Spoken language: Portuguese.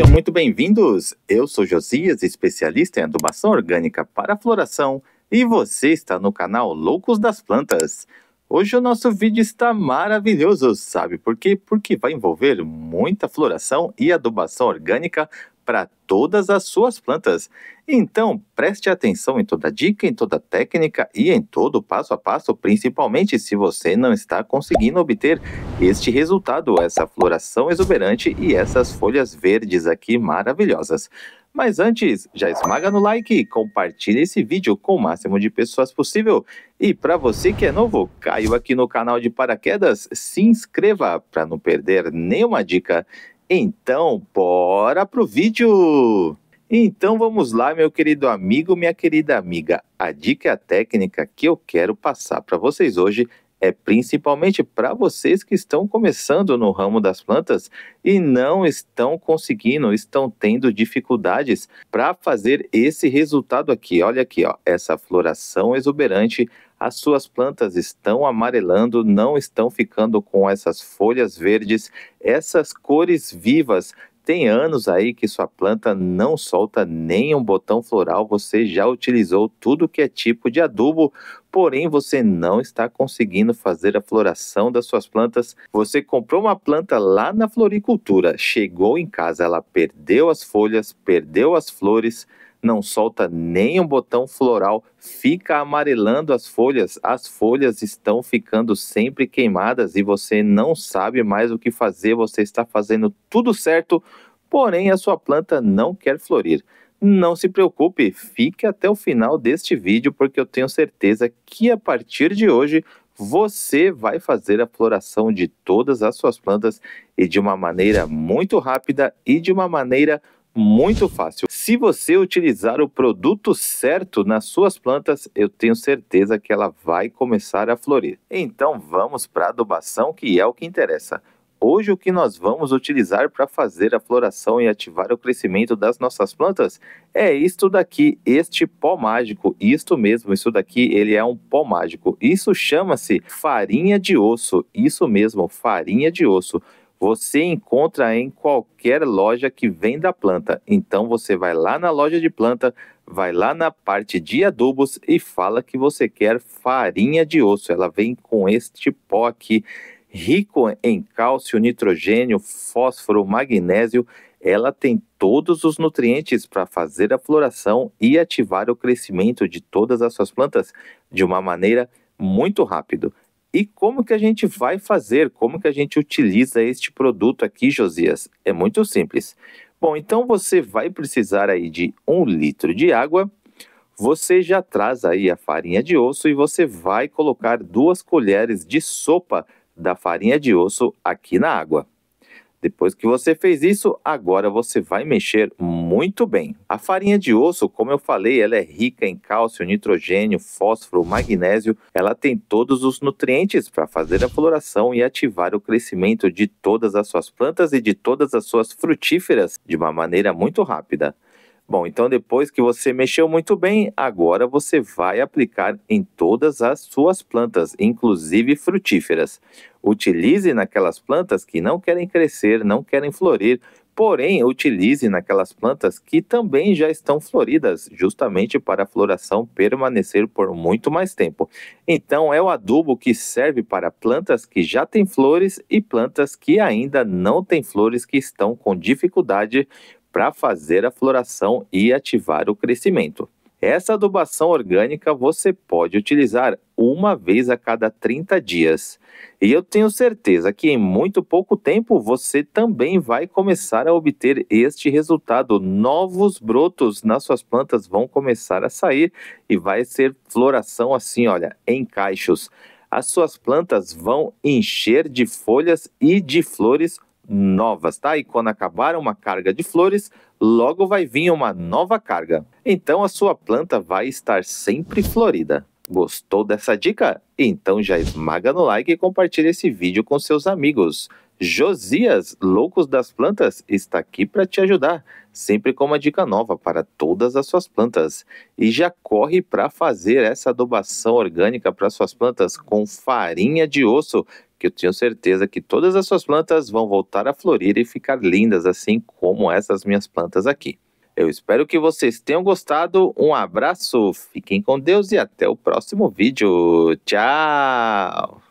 Sejam muito bem-vindos! Eu sou Josias, especialista em adubação orgânica para floração, e você está no canal Loucos das Plantas. Hoje o nosso vídeo está maravilhoso, sabe por quê? Porque vai envolver muita floração e adubação orgânica para todas as suas plantas. Então, preste atenção em toda dica, em toda técnica e em todo passo a passo, principalmente se você não está conseguindo obter este resultado, essa floração exuberante e essas folhas verdes aqui maravilhosas. Mas antes, já esmaga no like, compartilhe esse vídeo com o máximo de pessoas possível. E para você que é novo, caiu aqui no canal de paraquedas, se inscreva para não perder nenhuma dica então, bora pro vídeo! Então vamos lá, meu querido amigo, minha querida amiga. A dica técnica que eu quero passar para vocês hoje é principalmente para vocês que estão começando no ramo das plantas e não estão conseguindo, estão tendo dificuldades para fazer esse resultado aqui. Olha aqui, ó, essa floração exuberante, as suas plantas estão amarelando, não estão ficando com essas folhas verdes, essas cores vivas tem anos aí que sua planta não solta nem um botão floral, você já utilizou tudo que é tipo de adubo, porém você não está conseguindo fazer a floração das suas plantas. Você comprou uma planta lá na floricultura, chegou em casa, ela perdeu as folhas, perdeu as flores não solta nem um botão floral, fica amarelando as folhas, as folhas estão ficando sempre queimadas e você não sabe mais o que fazer, você está fazendo tudo certo, porém a sua planta não quer florir. Não se preocupe, fique até o final deste vídeo porque eu tenho certeza que a partir de hoje você vai fazer a floração de todas as suas plantas e de uma maneira muito rápida e de uma maneira muito fácil. Se você utilizar o produto certo nas suas plantas, eu tenho certeza que ela vai começar a florir. Então vamos para a adubação, que é o que interessa. Hoje o que nós vamos utilizar para fazer a floração e ativar o crescimento das nossas plantas é isto daqui, este pó mágico, isto mesmo, isso daqui ele é um pó mágico. Isso chama-se farinha de osso, isso mesmo, farinha de osso você encontra em qualquer loja que venda planta. Então você vai lá na loja de planta, vai lá na parte de adubos e fala que você quer farinha de osso. Ela vem com este pó aqui, rico em cálcio, nitrogênio, fósforo, magnésio. Ela tem todos os nutrientes para fazer a floração e ativar o crescimento de todas as suas plantas de uma maneira muito rápido. E como que a gente vai fazer? Como que a gente utiliza este produto aqui, Josias? É muito simples. Bom, então você vai precisar aí de um litro de água. Você já traz aí a farinha de osso e você vai colocar duas colheres de sopa da farinha de osso aqui na água. Depois que você fez isso, agora você vai mexer muito bem. A farinha de osso, como eu falei, ela é rica em cálcio, nitrogênio, fósforo, magnésio. Ela tem todos os nutrientes para fazer a floração e ativar o crescimento de todas as suas plantas e de todas as suas frutíferas de uma maneira muito rápida. Bom, então depois que você mexeu muito bem, agora você vai aplicar em todas as suas plantas, inclusive frutíferas. Utilize naquelas plantas que não querem crescer, não querem florir, porém utilize naquelas plantas que também já estão floridas, justamente para a floração permanecer por muito mais tempo. Então é o adubo que serve para plantas que já têm flores e plantas que ainda não têm flores que estão com dificuldade para fazer a floração e ativar o crescimento. Essa adubação orgânica você pode utilizar uma vez a cada 30 dias. E eu tenho certeza que em muito pouco tempo você também vai começar a obter este resultado. Novos brotos nas suas plantas vão começar a sair e vai ser floração assim, olha, em caixos. As suas plantas vão encher de folhas e de flores novas, tá? E quando acabar uma carga de flores, logo vai vir uma nova carga. Então a sua planta vai estar sempre florida. Gostou dessa dica? Então já esmaga no like e compartilha esse vídeo com seus amigos. Josias, Loucos das Plantas, está aqui para te ajudar, sempre com uma dica nova para todas as suas plantas. E já corre para fazer essa adubação orgânica para suas plantas com farinha de osso, que eu tenho certeza que todas as suas plantas vão voltar a florir e ficar lindas, assim como essas minhas plantas aqui. Eu espero que vocês tenham gostado. Um abraço, fiquem com Deus e até o próximo vídeo. Tchau!